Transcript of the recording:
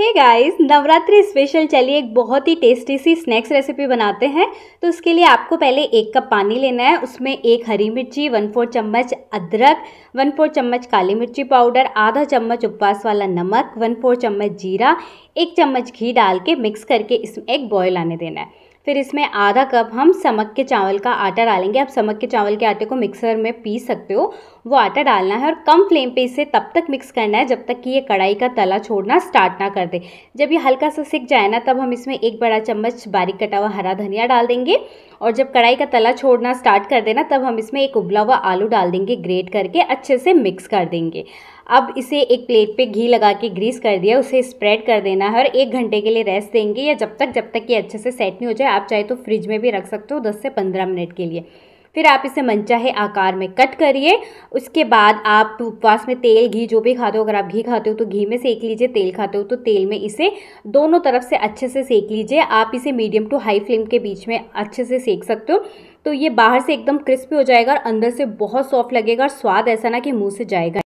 hey guys Navratri special चलिए एक बहुत ही टेस्टी सी स्नैक्स रेसिपी बनाते हैं तो उसके लिए आपको पहले एक कप पानी लेना है उसमें एक हरी मिर्ची वन फोर चम्मच अदरक वन फोर चम्मच काली मिर्ची पाउडर आधा चम्मच उपवास वाला नमक वन फोर चम्मच जीरा एक चम्मच घी डाल के मिक्स करके इसमें एक बॉयल आने देना है फिर इसमें आधा कप हम समक के चावल का आटा डालेंगे आप समक के चावल के आटे को मिक्सर में पीस सकते हो वो आटा डालना है और कम फ्लेम पे इसे तब तक मिक्स करना है जब तक कि ये कढ़ाई का तला छोड़ना स्टार्ट ना कर दे जब ये हल्का सा सिक जाए ना तब हम इसमें एक बड़ा चम्मच बारीक कटा हुआ हरा धनिया डाल देंगे और जब कढ़ाई का तला छोड़ना स्टार्ट कर देना तब हम इसमें एक उबला हुआ आलू डाल देंगे ग्रेट करके अच्छे से मिक्स कर देंगे अब इसे एक प्लेट पे घी लगा के ग्रीस कर दिया उसे स्प्रेड कर देना है और एक घंटे के लिए रेस्ट देंगे या जब तक जब तक ये अच्छे से सेट नहीं हो जाए आप चाहे तो फ्रिज में भी रख सकते हो दस से पंद्रह मिनट के लिए फिर आप इसे मनचाहे आकार में कट करिए उसके बाद आप उपवास में तेल घी जो भी खाते हो अगर आप घी खाते हो तो घी में सेक लीजिए तेल खाते हो तो तेल में इसे दोनों तरफ से अच्छे से सेक लीजिए आप इसे मीडियम टू हाई फ्लेम के बीच में अच्छे से सेक सकते हो तो ये बाहर से एकदम क्रिस्पी हो जाएगा और अंदर से बहुत सॉफ्ट लगेगा और स्वाद ऐसा ना कि मुँह से जाएगा